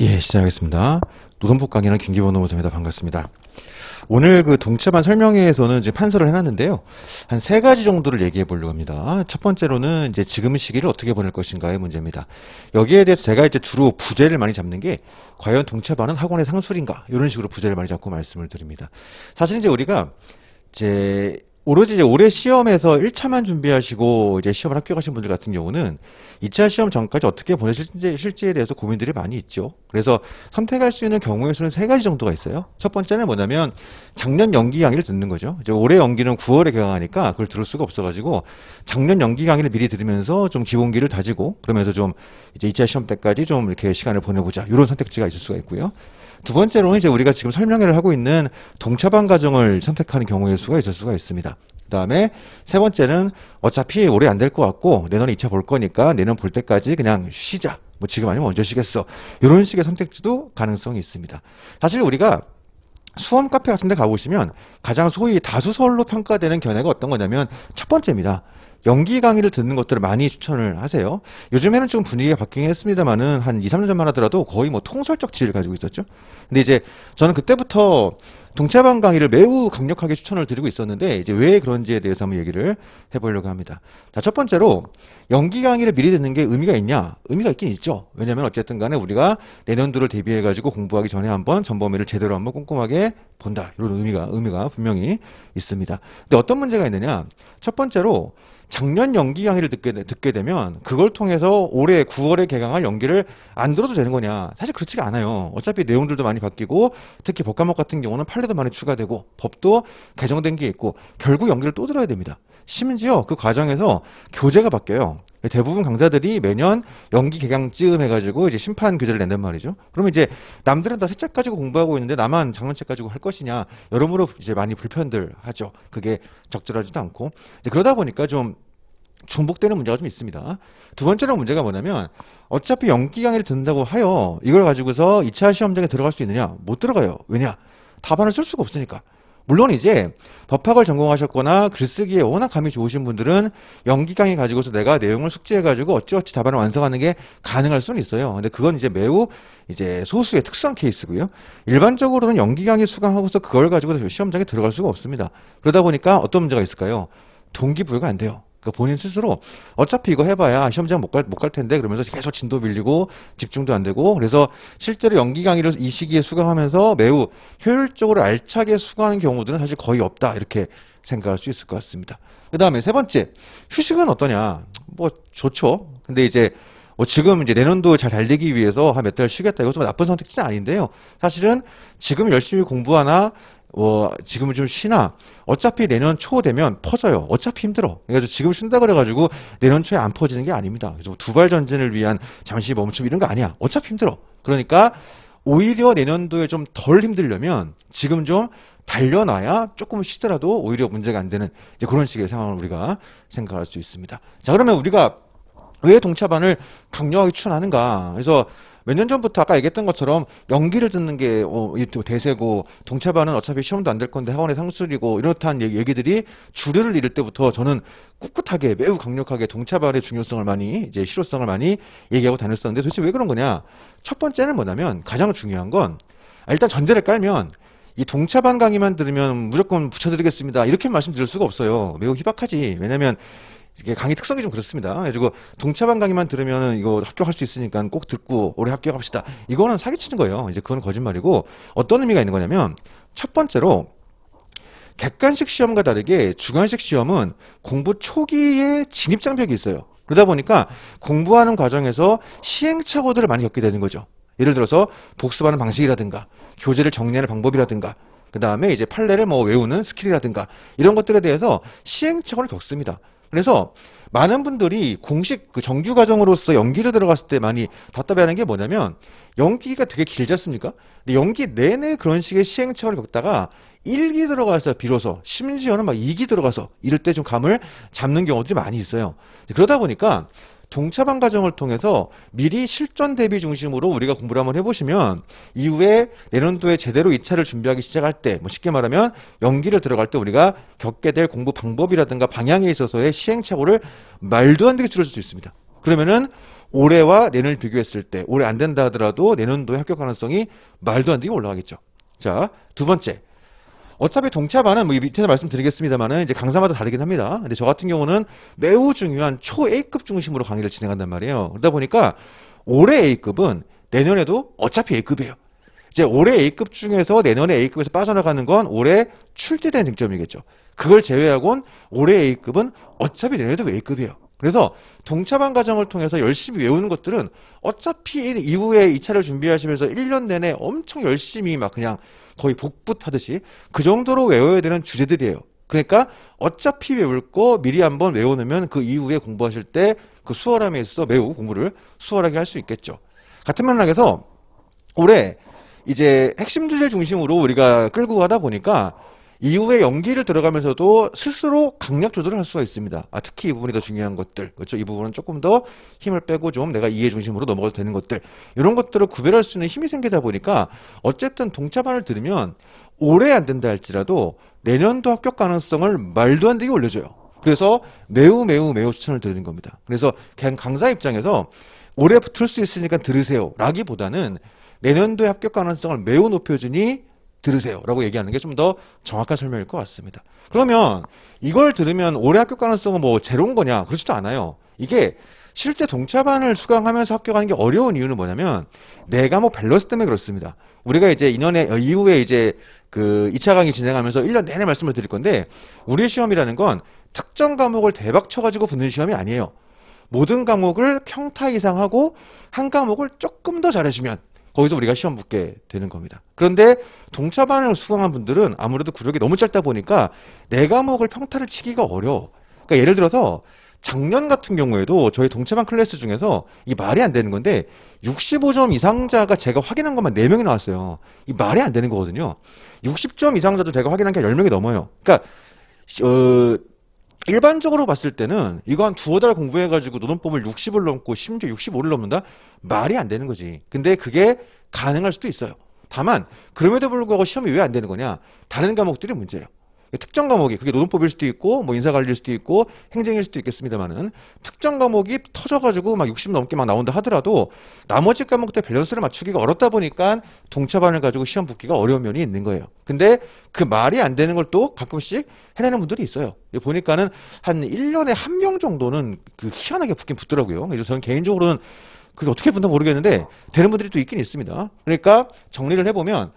예, 시작하겠습니다. 노동법 강의는 김기범 노무사입니다. 반갑습니다. 오늘 그 동체반 설명회에서는 이제 판서를 해놨는데요. 한 세 가지 정도를 얘기해 보려고 합니다. 첫 번째로는 이제 지금 시기를 어떻게 보낼 것인가의 문제입니다. 여기에 대해서 제가 이제 주로 부제를 많이 잡는 게 과연 동체반은 학원의 상술인가 이런 식으로 부제를 많이 잡고 말씀을 드립니다. 사실 이제 우리가 이제 오로지 이제 올해 시험에서 1차만 준비하시고 이제 시험을 합격하신 분들 같은 경우는 2차 시험 전까지 어떻게 보내실지에 대해서 고민들이 많이 있죠. 그래서 선택할 수 있는 경우의 수는 세 가지 정도가 있어요. 첫 번째는 뭐냐면 작년 연기 강의를 듣는 거죠. 이제 올해 연기는 9월에 개강하니까 그걸 들을 수가 없어가지고 작년 연기 강의를 미리 들으면서 좀 기본기를 다지고 그러면서 좀 이제 2차 시험 때까지 좀 이렇게 시간을 보내보자 이런 선택지가 있을 수가 있고요. 두 번째로는 이제 우리가 지금 설명회를 하고 있는 동차반 과정을 선택하는 경우일 수가 있을 수가 있습니다. 그 다음에 세 번째는 어차피 올해 안 될 것 같고 내년에 2차 볼 거니까 내년 볼 때까지 그냥 쉬자. 뭐 지금 아니면 언제 쉬겠어. 이런 식의 선택지도 가능성이 있습니다. 사실 우리가 수험 카페 같은 데 가보시면 가장 소위 다수설로 평가되는 견해가 어떤 거냐면 첫 번째입니다. 연기 강의를 듣는 것들을 많이 추천을 하세요. 요즘에는 좀 분위기가 바뀌긴 했습니다만은 한 2, 3년 전만 하더라도 거의 뭐 통설적 지위를 가지고 있었죠. 근데 이제 저는 그때부터 동체방 강의를 매우 강력하게 추천을 드리고 있었는데 이제 왜 그런지에 대해서 한번 얘기를 해보려고 합니다. 자, 첫 번째로 연기 강의를 미리 듣는 게 의미가 있냐? 의미가 있긴 있죠. 왜냐하면 어쨌든 간에 우리가 내년도를 대비해 가지고 공부하기 전에 한번 전범위를 제대로 한번 꼼꼼하게 본다. 이런 의미가 의미가 분명히 있습니다. 근데 어떤 문제가 있느냐? 첫 번째로 작년 연기 강의를 듣게, 듣게 되면 그걸 통해서 올해 9월에 개강할 연기를 안 들어도 되는 거냐? 사실 그렇지가 않아요. 어차피 내용들도 많이 바뀌고 특히 법과목 같은 경우는 판례도 많이 추가되고 법도 개정된 게 있고 결국 연기를 또 들어야 됩니다. 심지어 그 과정에서 교재가 바뀌어요. 대부분 강사들이 매년 연기 개강쯤 해가지고 이제 심판 교재를 낸단 말이죠. 그러면 이제 남들은 다 새 책 가지고 공부하고 있는데 나만 장문책 가지고 할 것이냐. 여러모로 이제 많이 불편들 하죠. 그게 적절하지도 않고. 그러다 보니까 좀 중복되는 문제가 좀 있습니다. 두 번째로 문제가 뭐냐면 어차피 연기 강의를 듣는다고 하여 이걸 가지고서 2차 시험장에 들어갈 수 있느냐? 못 들어가요. 왜냐? 답안을 쓸 수가 없으니까. 물론 이제 법학을 전공하셨거나 글쓰기에 워낙 감이 좋으신 분들은 연기 강의 가지고서 내가 내용을 숙지해가지고 어찌어찌 답안을 완성하는 게 가능할 수는 있어요. 근데 그건 이제 매우 이제 소수의 특수한 케이스고요. 일반적으로는 연기 강의 수강하고서 그걸 가지고 시험장에 들어갈 수가 없습니다. 그러다 보니까 어떤 문제가 있을까요? 동기부여가 안 돼요. 그 본인 스스로 어차피 이거 해봐야 시험장 못 갈 못 갈 텐데 그러면서 계속 진도 밀리고 집중도 안 되고 그래서 실제로 연기 강의를 이 시기에 수강하면서 매우 효율적으로 알차게 수강하는 경우들은 사실 거의 없다 이렇게 생각할 수 있을 것 같습니다. 그 다음에 세 번째 휴식은 어떠냐? 뭐 좋죠. 근데 이제 뭐 지금 이제 내년도 잘 달리기 위해서 한 몇 달 쉬겠다 이것도 나쁜 선택지는 아닌데요. 사실은 지금 열심히 공부하나 어, 지금은 좀 쉬나 어차피 내년 초 되면 퍼져요. 어차피 힘들어. 그래서 지금 쉰다 그래가지고 내년 초에 안 퍼지는 게 아닙니다. 그래서 두발 전진을 위한 잠시 멈춤 이런 거 아니야. 어차피 힘들어. 그러니까 오히려 내년도에 좀 덜 힘들려면 지금 좀 달려놔야 조금 쉬더라도 오히려 문제가 안 되는 이제 그런 식의 상황을 우리가 생각할 수 있습니다. 자 그러면 우리가 왜 동차반을 강력하게 추천하는가? 그래서 몇년 전부터 아까 얘기했던 것처럼 연기를 듣는 게 어, 대세고 동체반은 어차피 시험도 안 될 건데 학원의 상술이고 이렇다는 얘기들이 주류를 이룰 때부터 저는 꿋꿋하게 매우 강력하게 동체반의 중요성을 많이 이제 실효성을 많이 얘기하고 다녔었는데 도대체 왜 그런 거냐? 첫 번째는 뭐냐면 가장 중요한 건 아, 일단 전제를 깔면 이 동차반 강의만 들으면 무조건 붙여드리겠습니다. 이렇게 말씀드릴 수가 없어요. 매우 희박하지. 왜냐면 하 이게 강의 특성이 좀 그렇습니다. 예, 그래가 동차반 강의만 들으면 이거 합격할 수 있으니까 꼭 듣고 올해 합격합시다. 이거는 사기치는 거예요. 이제 그건 거짓말이고 어떤 의미가 있는 거냐면 첫 번째로 객관식 시험과 다르게 주관식 시험은 공부 초기에 진입장벽이 있어요. 그러다 보니까 공부하는 과정에서 시행착오들을 많이 겪게 되는 거죠. 예를 들어서 복습하는 방식이라든가 교재를 정리하는 방법이라든가 그 다음에 이제 판례를 뭐 외우는 스킬이라든가 이런 것들에 대해서 시행착오를 겪습니다. 그래서 많은 분들이 공식 그 정규 과정으로서 연기를 들어갔을 때 많이 답답해하는 게 뭐냐면 연기가 되게 길지 않습니까? 근데 연기 내내 그런 식의 시행착오를 겪다가 1기 들어가서 비로소 심지어는 막 2기 들어가서 이럴 때 좀 감을 잡는 경우들이 많이 있어요. 그러다 보니까 동차반 과정을 통해서 미리 실전 대비 중심으로 우리가 공부를 한번 해보시면 이후에 내년도에 제대로 2차를 준비하기 시작할 때 뭐 쉽게 말하면 연기를 들어갈 때 우리가 겪게 될 공부 방법이라든가 방향에 있어서의 시행착오를 말도 안 되게 줄여줄 수 있습니다. 그러면은 올해와 내년을 비교했을 때 올해 안 된다 하더라도 내년도에 합격 가능성이 말도 안 되게 올라가겠죠. 자, 두 번째. 어차피 동차반은 뭐 밑에서 말씀드리겠습니다만은 이제 강사마다 다르긴 합니다. 근데 저 같은 경우는 매우 중요한 초 A급 중심으로 강의를 진행한단 말이에요. 그러다 보니까 올해 A급은 내년에도 어차피 A급이에요. 이제 올해 A급 중에서 내년에 A급에서 빠져나가는 건 올해 출제된 등점이겠죠. 그걸 제외하곤 올해 A급은 어차피 내년에도 A급이에요. 그래서 동차반 과정을 통해서 열심히 외우는 것들은 어차피 이후에 2차를 준비하시면서 1년 내내 엄청 열심히 막 그냥 거의 복붙하듯이 그 정도로 외워야 되는 주제들이에요. 그러니까 어차피 외울 거 미리 한번 외워놓으면 그 이후에 공부하실 때 그 수월함에 있어서 매우 공부를 수월하게 할 수 있겠죠. 같은 맥락에서 올해 이제 핵심 주제 를 중심으로 우리가 끌고 가다 보니까 이후에 연기를 들어가면서도 스스로 강약 조절을 할 수가 있습니다. 아, 특히 이 부분이 더 중요한 것들, 그렇죠? 이 부분은 조금 더 힘을 빼고 좀 내가 이해 중심으로 넘어가도 되는 것들, 이런 것들을 구별할 수 있는 힘이 생기다 보니까 어쨌든 동차반을 들으면 올해 안 된다 할지라도 내년도 합격 가능성을 말도 안 되게 올려줘요. 그래서 매우 매우 매우 추천을 드리는 겁니다. 그래서 그냥 강사 입장에서 올해 붙을 수 있으니까 들으세요. 라기보다는 내년도에 합격 가능성을 매우 높여주니 들으세요. 라고 얘기하는 게 좀 더 정확한 설명일 것 같습니다. 그러면 이걸 들으면 올해 합격 가능성은 뭐 제로인 거냐? 그렇지도 않아요. 이게 실제 동차반을 수강하면서 합격하는 게 어려운 이유는 뭐냐면 내가 뭐 밸런스 때문에 그렇습니다. 우리가 이제 2년에 어, 이후에 이제 그 2차 강의 진행하면서 1년 내내 말씀을 드릴 건데 우리 시험이라는 건 특정 과목을 대박 쳐가지고 붙는 시험이 아니에요. 모든 과목을 평타 이상하고 한 과목을 조금 더 잘해주면 거기서 우리가 시험 붙게 되는 겁니다. 그런데 동차 반을 수강한 분들은 아무래도 구력이 너무 짧다 보니까 내 과목을 평타를 치기가 어려워. 그러니까 예를 들어서 작년 같은 경우에도 저희 동체반 클래스 중에서 이 말이 안 되는 건데 65점 이상자가 제가 확인한 것만 4명이 나왔어요. 이 말이 안 되는 거거든요. 60점 이상자도 제가 확인한 게 10명이 넘어요. 그러니까 어, 일반적으로 봤을 때는 이거 한 두어 달 공부해가지고 노동법을 60을 넘고 심지어 65를 넘는다? 말이 안 되는 거지. 근데 그게 가능할 수도 있어요. 다만 그럼에도 불구하고 시험이 왜 안 되는 거냐? 다른 과목들이 문제예요. 특정 과목이 그게 노동법일 수도 있고 뭐 인사관리일 수도 있고 행정일 수도 있겠습니다만은 특정 과목이 터져가지고 막 60 넘게 막 나온다 하더라도 나머지 과목 때 밸런스를 맞추기가 어렵다 보니까 동차반을 가지고 시험 붙기가 어려운 면이 있는 거예요. 근데 그 말이 안 되는 걸 또 가끔씩 해내는 분들이 있어요. 보니까는 한 1년에 한 명 정도는 그 희한하게 붙긴 붙더라고요. 그래서 저는 개인적으로는 그게 어떻게 붙나 모르겠는데 되는 분들이 또 있긴 있습니다. 그러니까 정리를 해보면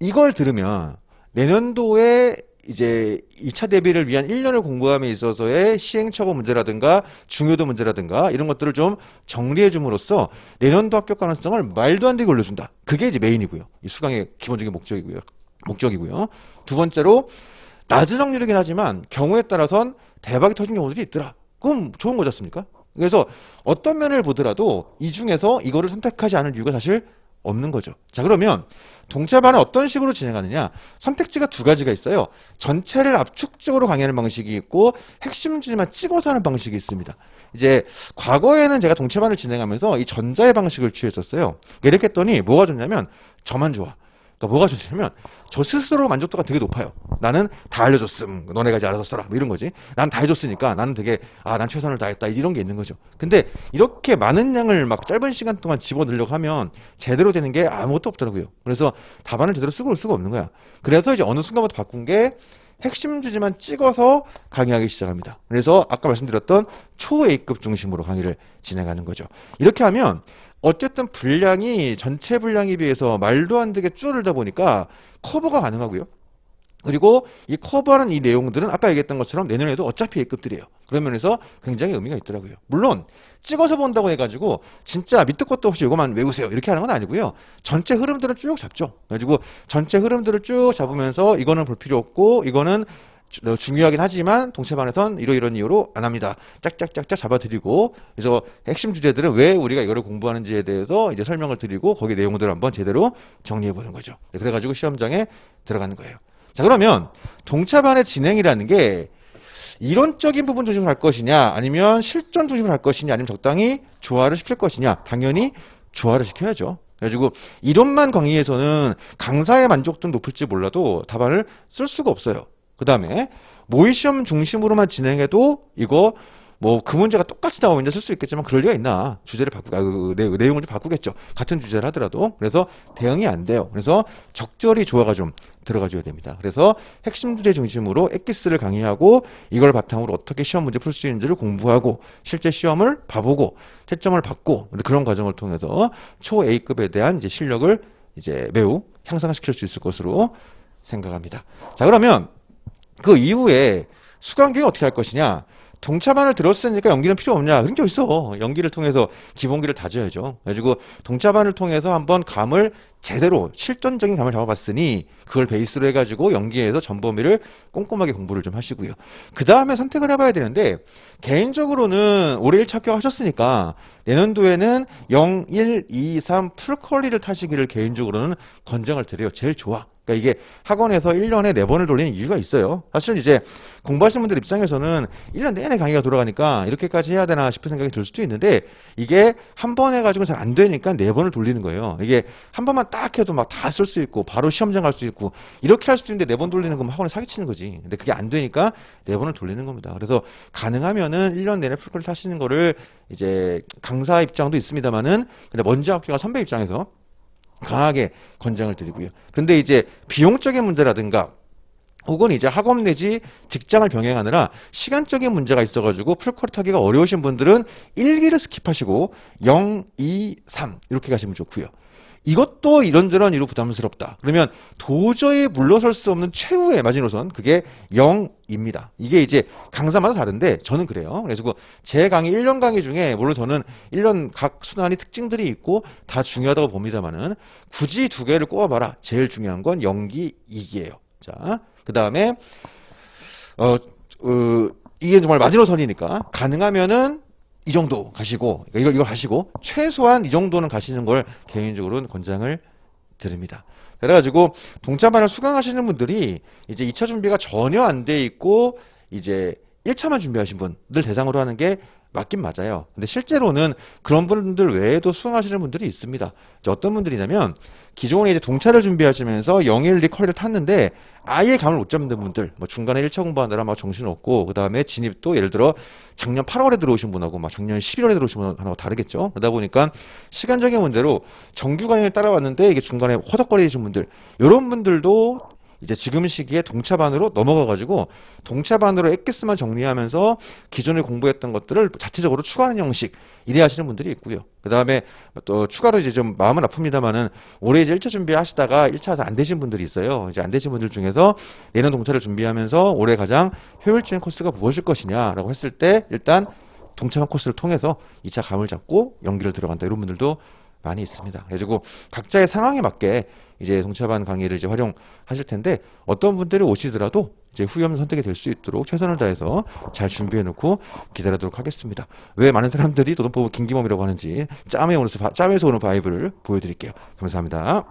이걸 들으면 내년도에 이제 2차 대비를 위한 1년을 공부함에 있어서의 시행착오 문제라든가 중요도 문제라든가 이런 것들을 좀 정리해 줌으로써 내년도 합격 가능성을 말도 안 되게 올려준다. 그게 이제 메인이고요. 이 수강의 기본적인 목적이고요. 목적이고요. 두 번째로 낮은 확률이긴 하지만 경우에 따라선 대박이 터진 경우들이 있더라. 그럼 좋은 거지 않습니까? 그래서 어떤 면을 보더라도 이 중에서 이거를 선택하지 않을 이유가 사실 없는 거죠. 자 그러면 동체반은 어떤 식으로 진행하느냐 선택지가 두 가지가 있어요. 전체를 압축적으로 강의하는 방식이 있고 핵심지만 찍어서 하는 방식이 있습니다. 이제 과거에는 제가 동체반을 진행하면서 이 전자의 방식을 취했었어요. 그러니까 이렇게 했더니 뭐가 좋냐면 저만 좋아. 그러니까 뭐가 좋냐면 저 스스로 만족도가 되게 높아요. 나는 다 알려줬음. 너네가 이제 알아서 써라. 뭐 이런 거지. 난 다 해줬으니까 나는 되게 아 난 최선을 다했다. 이런 게 있는 거죠. 근데 이렇게 많은 양을 막 짧은 시간 동안 집어넣으려고 하면 제대로 되는 게 아무것도 없더라고요. 그래서 답안을 제대로 쓰고 올 수가 없는 거야. 그래서 이제 어느 순간부터 바꾼 게 핵심 주제만 찍어서 강의하기 시작합니다. 그래서 아까 말씀드렸던 초A급 중심으로 강의를 진행하는 거죠. 이렇게 하면 어쨌든 분량이 전체 분량에 비해서 말도 안 되게 줄어들다 보니까 커버가 가능하고요. 그리고 이 커버하는 이 내용들은 아까 얘기했던 것처럼 내년에도 어차피 A급들이에요. 그런 면에서 굉장히 의미가 있더라고요. 물론 찍어서 본다고 해가지고 진짜 밑도 것도 없이 이것만 외우세요 이렇게 하는 건 아니고요. 전체 흐름들을 쭉 잡죠. 그래가지고 전체 흐름들을 쭉 잡으면서 이거는 볼 필요 없고 이거는 어, 중요하긴 하지만 동체반에선 이러이런 이유로 안 합니다. 짝짝짝짝 잡아드리고 그래서 핵심 주제들은 왜 우리가 이거를 공부하는지에 대해서 이제 설명을 드리고 거기 내용들을 한번 제대로 정리해보는 거죠. 네, 그래가지고 시험장에 들어가는 거예요. 자 그러면 동체반의 진행이라는 게 이론적인 부분 중심으로 갈 것이냐 아니면 실전 중심으로 갈 것이냐 아니면 적당히 조화를 시킬 것이냐 당연히 조화를 시켜야죠. 그래가지고 이론만 강의에서는 강사의 만족도는 높을지 몰라도 답안을 쓸 수가 없어요. 그 다음에 모의 시험 중심으로만 진행해도 이거 뭐그 문제가 똑같이 나오면 쓸 수 있겠지만 그럴 리가 있나 주제를 바꾸 아, 그, 그 내용을 좀 바꾸겠죠 같은 주제를 하더라도 그래서 대응이 안 돼요 그래서 적절히 조화가 좀 들어가줘야 됩니다 그래서 핵심 주제 중심으로 엑기스를 강의하고 이걸 바탕으로 어떻게 시험 문제 풀 수 있는지를 공부하고 실제 시험을 봐보고 채점을 받고 그런 과정을 통해서 초 A급에 대한 이제 실력을 이제 매우 향상시킬 수 있을 것으로 생각합니다 자 그러면 그 이후에 수강교육 어떻게 할 것이냐 동차반을 들었으니까 연기는 필요 없냐 그런 게 있어 연기를 통해서 기본기를 다져야죠 그래가지고 동차반을 통해서 한번 감을 제대로 실전적인 감을 잡아봤으니 그걸 베이스로 해가지고 연기에서 전범위를 꼼꼼하게 공부를 좀 하시고요 그 다음에 선택을 해봐야 되는데 개인적으로는 올해 1차 합격하셨으니까 내년도에는 0, 1, 2, 3 풀컬리를 타시기를 개인적으로는 권장을 드려요 제일 좋아 그러니까 이게 학원에서 1년에 4번을 돌리는 이유가 있어요. 사실 이제 공부하시는 분들 입장에서는 1년 내내 강의가 돌아가니까 이렇게까지 해야 되나 싶은 생각이 들 수도 있는데 이게 한 번 해가지고 잘 안 되니까 4번을 돌리는 거예요. 이게 한 번만 딱 해도 막 다 쓸 수 있고 바로 시험장 갈 수 있고 이렇게 할수 있는데 4번 돌리는 거면 학원에 사기치는 거지. 근데 그게 안 되니까 4번을 돌리는 겁니다. 그래서 가능하면은 1년 내내 풀코를 타시는 거를 이제 강사 입장도 있습니다만은 근데 먼저 학교가 선배 입장에서 강하게 권장을 드리고요. 근데 이제 비용적인 문제라든가 혹은 이제 학업 내지 직장을 병행하느라 시간적인 문제가 있어가지고 풀코트 하기가 어려우신 분들은 1기를 스킵하시고 0, 2, 3 이렇게 가시면 좋고요. 이것도 이런저런 이유로 부담스럽다. 그러면 도저히 물러설 수 없는 최후의 마지노선 그게 0입니다. 이게 이제 강사마다 다른데 저는 그래요. 그래서 그 제 강의 1년 강의 중에 물론 저는 1년 각 순환이 특징들이 있고 다 중요하다고 봅니다만은 굳이 두 개를 꼽아봐라. 제일 중요한 건 연기 2기예요. 자, 그 다음에 어, 어, 이게 정말 마지노선이니까 가능하면은 이 정도 가시고 그러니까 이걸 이걸 하시고 최소한 이 정도는 가시는 걸 개인적으로는 권장을 드립니다. 그래가지고 동자만을 수강하시는 분들이 이제 2차 준비가 전혀 안 돼 있고 이제 1차만 준비하신 분들 대상으로 하는 게 맞긴 맞아요. 근데 실제로는 그런 분들 외에도 수강하시는 분들이 있습니다. 어떤 분들이냐면 기존에 이제 동차를 준비하시면서 01리 컬을 탔는데 아예 감을 못 잡는 분들, 뭐 중간에 1차 공부하느라 막 정신 없고 그다음에 진입도 예를 들어 작년 8월에 들어오신 분하고 막 작년 11월에 들어오신 분하고 다르겠죠. 그러다 보니까 시간적인 문제로 정규 강의를 따라왔는데 이게 중간에 허덕거리신 분들, 이런 분들도 이제 지금 시기에 동차반으로 넘어가가지고 동차반으로 액기스만 정리하면서 기존에 공부했던 것들을 자체적으로 추가하는 형식 이래 하시는 분들이 있고요. 그 다음에 또 추가로 이제 좀 마음은 아픕니다만은 올해 이제 1차 준비하시다가 1차에서 안 되신 분들이 있어요. 이제 안 되신 분들 중에서 내년 동차를 준비하면서 올해 가장 효율적인 코스가 무엇일 것이냐라고 했을 때 일단 동차반 코스를 통해서 2차 감을 잡고 연기를 들어간다 이런 분들도 많이 있습니다. 그래가지고 각자의 상황에 맞게 이제 동차반 강의를 이제 활용하실 텐데 어떤 분들이 오시더라도 이제 후회 없는 선택이 될 수 있도록 최선을 다해서 잘 준비해 놓고 기다리도록 하겠습니다. 왜 많은 사람들이 도전법 김기범이라고 하는지 짬에 오는 짬에서 오는 바이브를 보여드릴게요. 감사합니다.